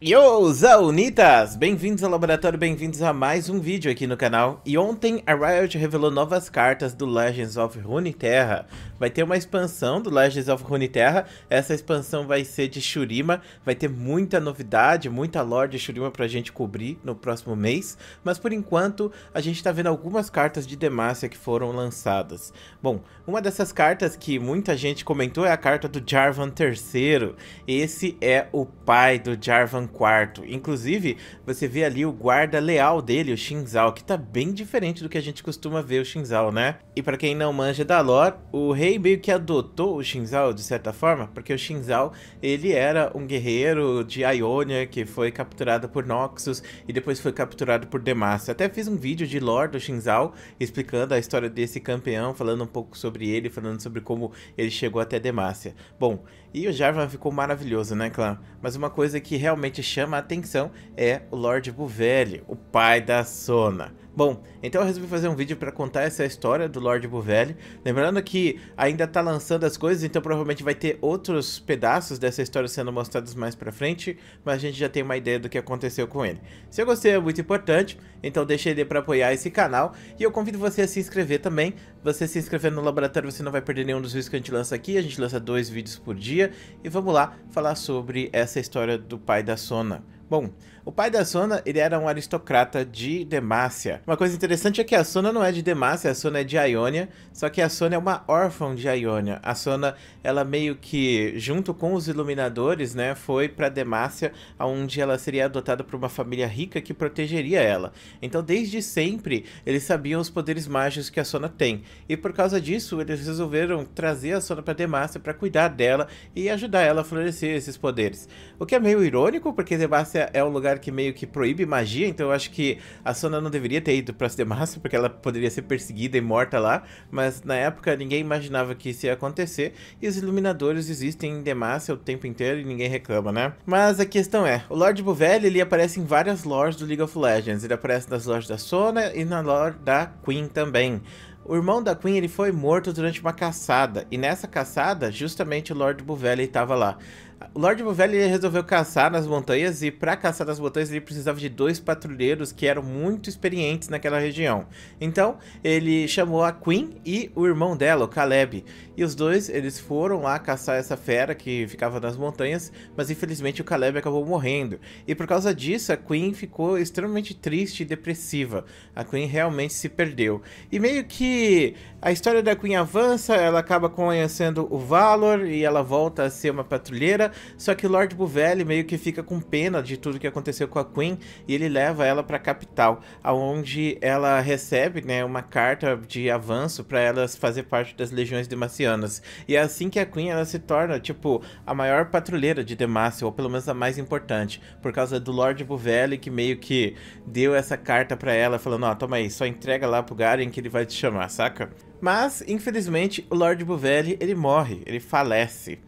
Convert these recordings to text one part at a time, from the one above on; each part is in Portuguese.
Yo, Zaunitas! Bem-vindos ao laboratório, bem-vindos a mais um vídeo aqui no canal. E ontem a Riot revelou novas cartas do Legends of Runeterra. Vai ter uma expansão do Legends of Runeterra, essa expansão vai ser de Shurima, vai ter muita novidade, muita lore de Shurima pra gente cobrir no próximo mês. Mas por enquanto, a gente tá vendo algumas cartas de Demacia que foram lançadas. Bom, uma dessas cartas que muita gente comentou é a carta do Jarvan III. Esse é o pai do Jarvan quarto. Inclusive, você vê ali o guarda leal dele, o Shinzao, que tá bem diferente do que a gente costuma ver o Shinzao, né? E para quem não manja da lore, o rei meio que adotou o Shinzao de certa forma, porque o Shinzao, ele era um guerreiro de Ionia que foi capturado por Noxus e depois foi capturado por Demacia. Até fiz um vídeo de lore do Shinzao explicando a história desse campeão, falando um pouco sobre ele, falando sobre como ele chegou até Demacia. Bom, e o Jarvan ficou maravilhoso, né, clã? Mas uma coisa que realmente chama a atenção é o Lord Buvelli, o pai da Sona. Bom, então eu resolvi fazer um vídeo para contar essa história do Lord Buvelli. Lembrando que ainda tá lançando as coisas, então provavelmente vai ter outros pedaços dessa história sendo mostrados mais para frente, mas a gente já tem uma ideia do que aconteceu com ele. Se você gostei é muito importante, então deixa ele para apoiar esse canal e eu convido você a se inscrever também. Você se inscrevendo no laboratório, você não vai perder nenhum dos vídeos que a gente lança aqui, a gente lança dois vídeos por dia e vamos lá falar sobre essa história do pai da Sona. Bom, o pai da Sona, ele era um aristocrata de Demácia. Uma coisa interessante é que a Sona não é de Demácia, a Sona é de Iônia, só que a Sona é uma órfã de Iônia. A Sona, ela meio que, junto com os iluminadores, né, foi para Demácia, onde ela seria adotada por uma família rica que protegeria ela. Então, desde sempre, eles sabiam os poderes mágicos que a Sona tem. E por causa disso, eles resolveram trazer a Sona para Demácia para cuidar dela e ajudar ela a florescer esses poderes. O que é meio irônico, porque Demácia é um lugar lugar que meio que proíbe magia, então eu acho que a Sona não deveria ter ido pra Cinemassa, porque ela poderia ser perseguida e morta lá, mas na época ninguém imaginava que isso ia acontecer, e os iluminadores existem em Demacia o tempo inteiro e ninguém reclama, né? Mas a questão é, o Lord Buvelli, ele aparece em várias lores do League of Legends, ele aparece nas lojas da Sona e na lore da Queen também. O irmão da Queen ele foi morto durante uma caçada, e nessa caçada, justamente o Lord Buvelli estava lá. Lord Lorde resolveu caçar nas montanhas e para caçar nas montanhas ele precisava de dois patrulheiros que eram muito experientes naquela região. Então ele chamou a Queen e o irmão dela, o Caleb. E os dois eles foram lá caçar essa fera que ficava nas montanhas, mas infelizmente o Caleb acabou morrendo. E por causa disso a Queen ficou extremamente triste e depressiva. A Queen realmente se perdeu. E meio que a história da Queen avança, ela acaba conhecendo o Valor e ela volta a ser uma patrulheira só que Lord Buvelli meio que fica com pena de tudo que aconteceu com a Queen e ele leva ela para a capital, aonde ela recebe, né, uma carta de avanço para elas fazer parte das legiões demacianas. E é assim que a Queen ela se torna, tipo, a maior patrulheira de Demacia, ou pelo menos a mais importante, por causa do Lord Buvelli que meio que deu essa carta para ela falando, ó, oh, toma aí, só entrega lá pro Garen que ele vai te chamar, saca? Mas, infelizmente, o Lord Buvelli, ele morre, ele falece.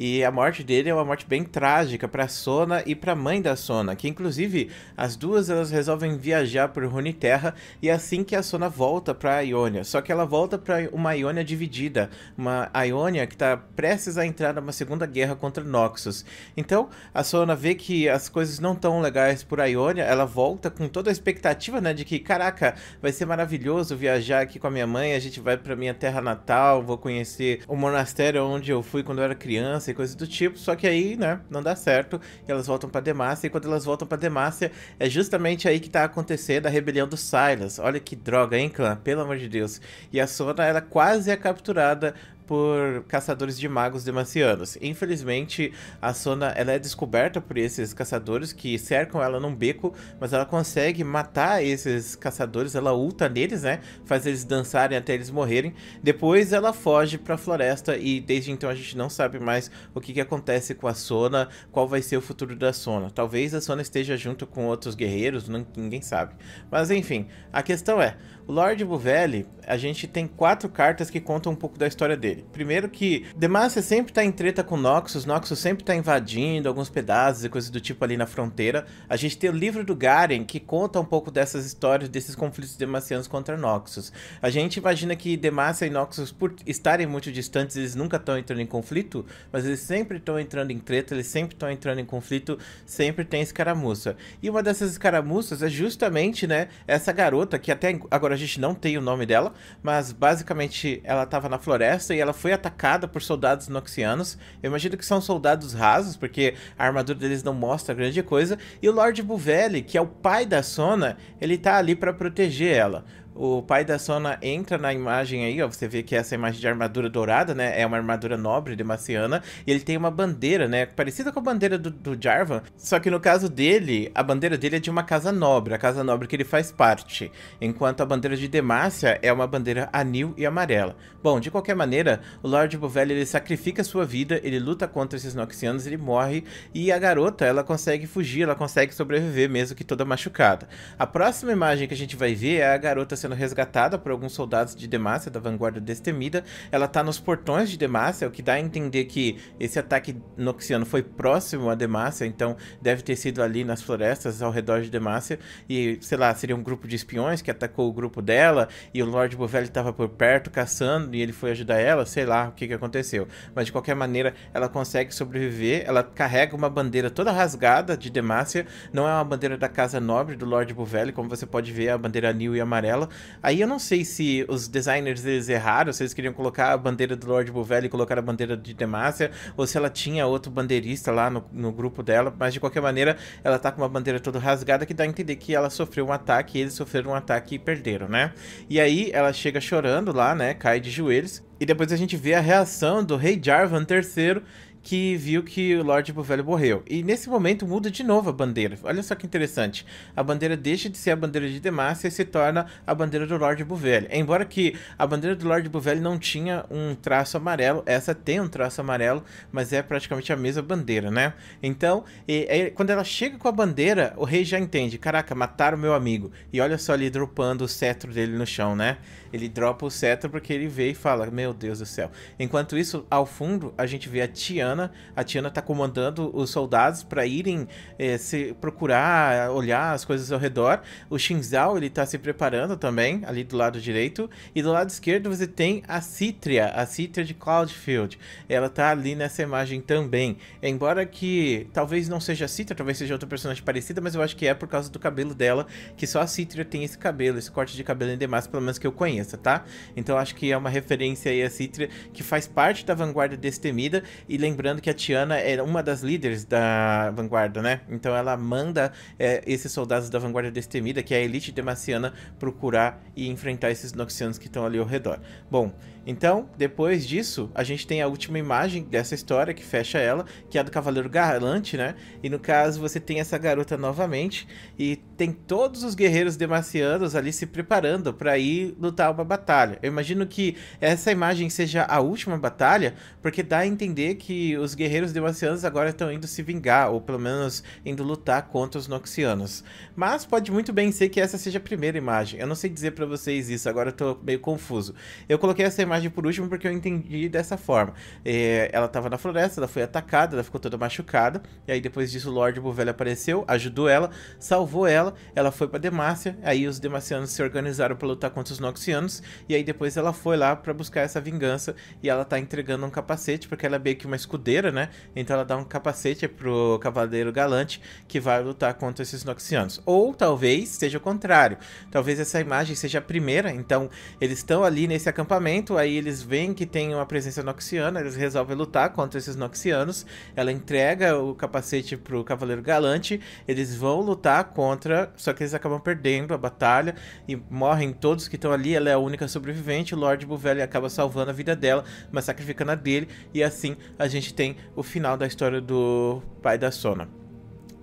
E a morte dele é uma morte bem trágica para Sona e para a mãe da Sona, que inclusive as duas elas resolvem viajar por Terra e é assim que a Sona volta para Ionia. Só que ela volta para uma Ionia dividida, uma Ionia que está prestes a entrar numa segunda guerra contra Noxus. Então, a Sona vê que as coisas não tão legais por Ionia, ela volta com toda a expectativa, né, de que caraca, vai ser maravilhoso viajar aqui com a minha mãe, a gente vai voltar para minha é terra natal, vou conhecer o monastério onde eu fui quando eu era criança e coisas do tipo. Só que aí, né, não dá certo. elas voltam para Demacia e quando elas voltam para Demacia, é justamente aí que tá acontecendo a rebelião do Silas. Olha que droga, hein, clã? Pelo amor de Deus. E a Sona, ela quase é capturada por caçadores de magos demacianos. Infelizmente, a Sona ela é descoberta por esses caçadores que cercam ela num beco, mas ela consegue matar esses caçadores, ela ulta neles, né? Faz eles dançarem até eles morrerem. Depois ela foge para a floresta e desde então a gente não sabe mais o que, que acontece com a Sona, qual vai ser o futuro da Sona. Talvez a Sona esteja junto com outros guerreiros, não, ninguém sabe. Mas enfim, a questão é, o Lord Buvelli, a gente tem quatro cartas que contam um pouco da história dele. Primeiro que Demacia sempre tá em treta com Noxus, Noxus sempre tá invadindo alguns pedaços e coisas do tipo ali na fronteira. A gente tem o livro do Garen, que conta um pouco dessas histórias, desses conflitos demacianos contra Noxus. A gente imagina que Demacia e Noxus, por estarem muito distantes, eles nunca estão entrando em conflito, mas eles sempre estão entrando em treta, eles sempre estão entrando em conflito, sempre tem escaramuça. E uma dessas escaramuças é justamente, né, essa garota que até agora gente não tem o nome dela, mas basicamente ela estava na floresta e ela foi atacada por soldados noxianos. Eu imagino que são soldados rasos, porque a armadura deles não mostra grande coisa. E o Lord Buvelli, que é o pai da Sona, ele tá ali para proteger ela. O pai da Sona entra na imagem aí, ó. Você vê que essa imagem de armadura dourada, né? É uma armadura nobre demaciana. E ele tem uma bandeira, né? Parecida com a bandeira do, do Jarvan. Só que no caso dele, a bandeira dele é de uma casa nobre, a casa nobre que ele faz parte. Enquanto a bandeira de Demacia é uma bandeira anil e amarela. Bom, de qualquer maneira, o Lord Bovelli ele sacrifica sua vida, ele luta contra esses Noxianos, ele morre. E a garota, ela consegue fugir, ela consegue sobreviver, mesmo que toda machucada. A próxima imagem que a gente vai ver é a garota sendo sendo resgatada por alguns soldados de Demacia, da vanguarda destemida. Ela está nos portões de Demacia, o que dá a entender que esse ataque noxiano foi próximo a Demacia, então deve ter sido ali nas florestas ao redor de Demacia. E, sei lá, seria um grupo de espiões que atacou o grupo dela e o Lord Bovelli estava por perto caçando e ele foi ajudar ela, sei lá o que, que aconteceu. Mas de qualquer maneira, ela consegue sobreviver, ela carrega uma bandeira toda rasgada de Demacia, não é uma bandeira da casa nobre do Lord Bovelli, como você pode ver, é a bandeira anil e amarela, Aí eu não sei se os designers eles erraram, se eles queriam colocar a bandeira do Lord Bovelli e colocar a bandeira de Demacia, ou se ela tinha outro bandeirista lá no, no grupo dela, mas de qualquer maneira ela tá com uma bandeira toda rasgada que dá a entender que ela sofreu um ataque, eles sofreram um ataque e perderam, né? E aí ela chega chorando lá, né? Cai de joelhos. E depois a gente vê a reação do Rei Jarvan III que viu que o Lorde Buvelho morreu. E nesse momento muda de novo a bandeira. Olha só que interessante. A bandeira deixa de ser a bandeira de Demacia e se torna a bandeira do Lorde Buvelho. Embora que a bandeira do Lorde Buvelho não tinha um traço amarelo, essa tem um traço amarelo, mas é praticamente a mesma bandeira, né? Então, e, e, quando ela chega com a bandeira, o rei já entende. Caraca, mataram meu amigo. E olha só ali dropando o cetro dele no chão, né? Ele dropa o cetro porque ele vê e fala, meu Deus do céu. Enquanto isso, ao fundo, a gente vê a Tian Tiana. A Tiana tá comandando os soldados para irem é, se procurar, olhar as coisas ao redor. O Xinzao, ele tá se preparando também, ali do lado direito. E do lado esquerdo você tem a Citria, a Citria de Cloudfield. Ela tá ali nessa imagem também. Embora que talvez não seja a Citria, talvez seja outra personagem parecida, mas eu acho que é por causa do cabelo dela, que só a Citria tem esse cabelo, esse corte de cabelo em demais, é pelo menos que eu conheça, tá? Então acho que é uma referência aí a Citria, que faz parte da vanguarda destemida. E lembrando lembrando que a Tiana é uma das líderes da vanguarda, né? Então ela manda é, esses soldados da vanguarda destemida, que é a elite demaciana, procurar e enfrentar esses noxianos que estão ali ao redor. Bom, então, depois disso, a gente tem a última imagem dessa história que fecha ela, que é a do Cavaleiro Galante, né? E no caso, você tem essa garota novamente e tem todos os guerreiros demacianos ali se preparando para ir lutar uma batalha. Eu imagino que essa imagem seja a última batalha, porque dá a entender que os guerreiros demacianos agora estão indo se vingar, ou pelo menos indo lutar contra os noxianos. Mas pode muito bem ser que essa seja a primeira imagem. Eu não sei dizer para vocês isso, agora eu tô meio confuso. Eu coloquei essa imagem por último porque eu entendi dessa forma. É, ela tava na floresta, ela foi atacada, ela ficou toda machucada, e aí depois disso o Lorde Bovelho apareceu, ajudou ela, salvou ela, ela foi para Demácia, aí os demacianos se organizaram para lutar contra os noxianos, e aí depois ela foi lá para buscar essa vingança, e ela tá entregando um capacete, porque ela é meio que uma escuta escudeira, né? Então ela dá um capacete pro Cavaleiro Galante que vai lutar contra esses Noxianos. Ou talvez seja o contrário. Talvez essa imagem seja a primeira. Então eles estão ali nesse acampamento, aí eles veem que tem uma presença Noxiana, eles resolvem lutar contra esses Noxianos. Ela entrega o capacete pro Cavaleiro Galante, eles vão lutar contra, só que eles acabam perdendo a batalha e morrem todos que estão ali. Ela é a única sobrevivente. O Lord Buvelli acaba salvando a vida dela, mas sacrificando a dele. E assim a gente gente tem o final da história do pai da Sona.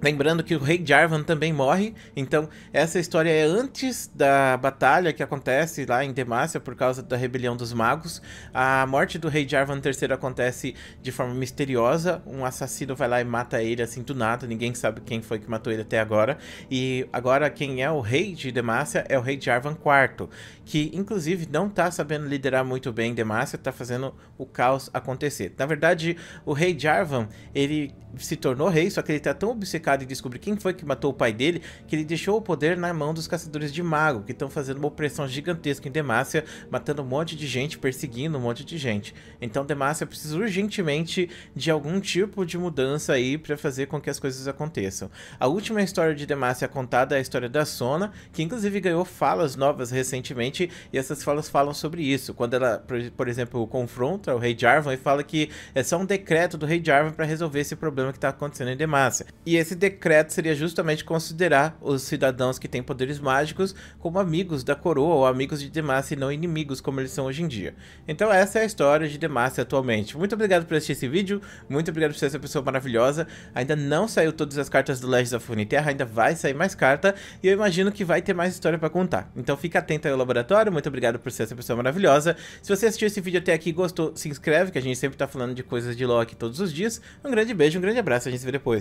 Lembrando que o rei Jarvan também morre, então essa história é antes da batalha que acontece lá em Demacia por causa da rebelião dos magos. A morte do rei Jarvan III acontece de forma misteriosa, um assassino vai lá e mata ele assim do nada, ninguém sabe quem foi que matou ele até agora. E agora quem é o rei de Demacia é o rei Jarvan IV, que inclusive não tá sabendo liderar muito bem Demacia, tá fazendo o caos acontecer. Na verdade, o rei Jarvan, ele se tornou rei, só que ele tá tão obcecado complicado de descobrir quem foi que matou o pai dele, que ele deixou o poder na mão dos caçadores de mago, que estão fazendo uma opressão gigantesca em Demacia, matando um monte de gente, perseguindo um monte de gente. Então Demacia precisa urgentemente de algum tipo de mudança aí para fazer com que as coisas aconteçam. A última história de Demacia contada é a história da Sona, que inclusive ganhou falas novas recentemente, e essas falas falam sobre isso. Quando ela, por exemplo, confronta o rei Jarvan e fala que é só um decreto do rei Jarvan para resolver esse problema que está acontecendo em Demacia. E esse decreto seria justamente considerar os cidadãos que têm poderes mágicos como amigos da coroa ou amigos de Demacia e não inimigos como eles são hoje em dia. Então essa é a história de Demacia atualmente. Muito obrigado por assistir esse vídeo, muito obrigado por ser essa pessoa maravilhosa. Ainda não saiu todas as cartas do Legends of Terra, ainda vai sair mais carta e eu imagino que vai ter mais história para contar. Então fica atento aí ao laboratório, muito obrigado por ser essa pessoa maravilhosa. Se você assistiu esse vídeo até aqui e gostou, se inscreve que a gente sempre tá falando de coisas de Loki todos os dias. Um grande beijo, um grande abraço, a gente se vê depois.